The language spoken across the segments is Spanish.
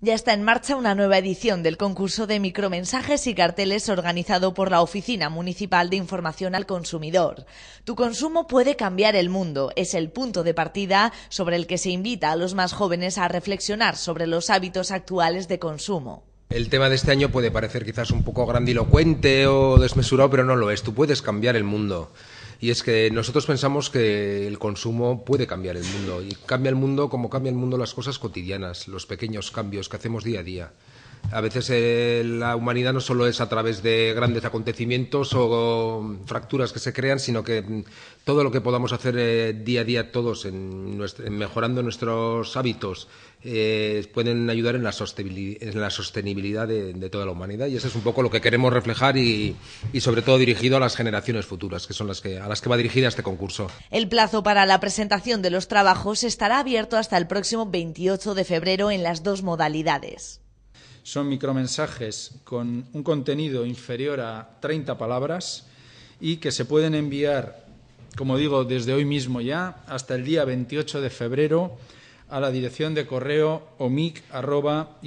Ya está en marcha una nueva edición del concurso de micromensajes y carteles organizado por la Oficina Municipal de Información al Consumidor. Tu consumo puede cambiar el mundo. Es el punto de partida sobre el que se invita a los más jóvenes a reflexionar sobre los hábitos actuales de consumo. El tema de este año puede parecer quizás un poco grandilocuente o desmesurado, pero no lo es. Tú puedes cambiar el mundo y es que nosotros pensamos que el consumo puede cambiar el mundo y cambia el mundo como cambia el mundo las cosas cotidianas, los pequeños cambios que hacemos día a día. A veces eh, la humanidad no solo es a través de grandes acontecimientos o fracturas que se crean, sino que mm, todo lo que podamos hacer eh, día a día todos en, mejorando nuestros hábitos eh, pueden ayudar en la sostenibilidad, de, toda la humanidad. Y eso es un poco lo que queremos reflejar y, sobre todo dirigido a las generaciones futuras, que son las a las que va dirigida este concurso. El plazo para la presentación de los trabajos estará abierto hasta el próximo 28 de febrero en las dos modalidades son micromensajes con un contenido inferior a 30 palabras y que se pueden enviar, como digo, desde hoy mismo ya hasta el día 28 de febrero a la dirección de correo omic.irun.org.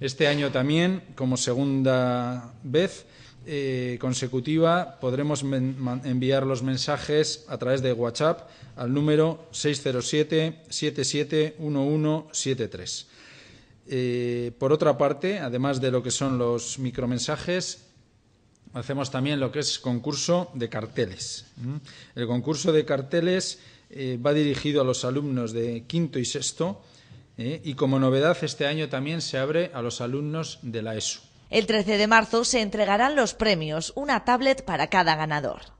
Este año también, como segunda vez eh, consecutiva, podremos enviar los mensajes a través de WhatsApp al número 607 771173. Eh, por otra parte, además de lo que son los micromensajes, hacemos también lo que es concurso de carteles. El concurso de carteles eh, va dirigido a los alumnos de quinto y sexto eh, y como novedad este año también se abre a los alumnos de la ESU. El 13 de marzo se entregarán los premios, una tablet para cada ganador.